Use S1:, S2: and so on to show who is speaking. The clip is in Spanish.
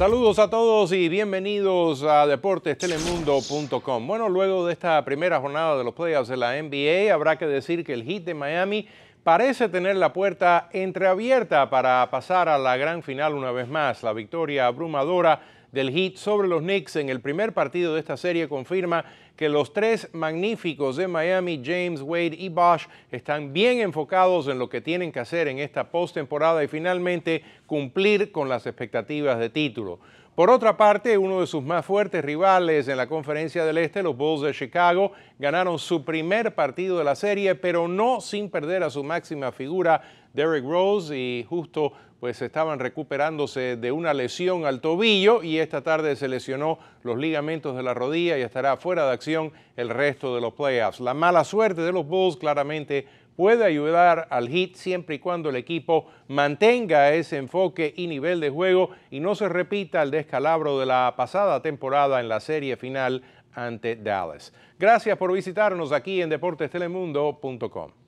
S1: Saludos a todos y bienvenidos a deportestelemundo.com. Bueno, luego de esta primera jornada de los playoffs de la NBA, habrá que decir que el Heat de Miami parece tener la puerta entreabierta para pasar a la gran final una vez más. La victoria abrumadora del hit sobre los Knicks en el primer partido de esta serie confirma que los tres magníficos de Miami, James, Wade y Bosch, están bien enfocados en lo que tienen que hacer en esta postemporada y finalmente cumplir con las expectativas de título. Por otra parte, uno de sus más fuertes rivales en la Conferencia del Este, los Bulls de Chicago, ganaron su primer partido de la serie, pero no sin perder a su máxima figura, Derrick Rose, y justo pues estaban recuperándose de una lesión al tobillo y esta tarde se lesionó los ligamentos de la rodilla y estará fuera de acción el resto de los playoffs. La mala suerte de los Bulls claramente puede ayudar al hit siempre y cuando el equipo mantenga ese enfoque y nivel de juego y no se repita el descalabro de la pasada temporada en la serie final ante Dallas. Gracias por visitarnos aquí en deportestelemundo.com.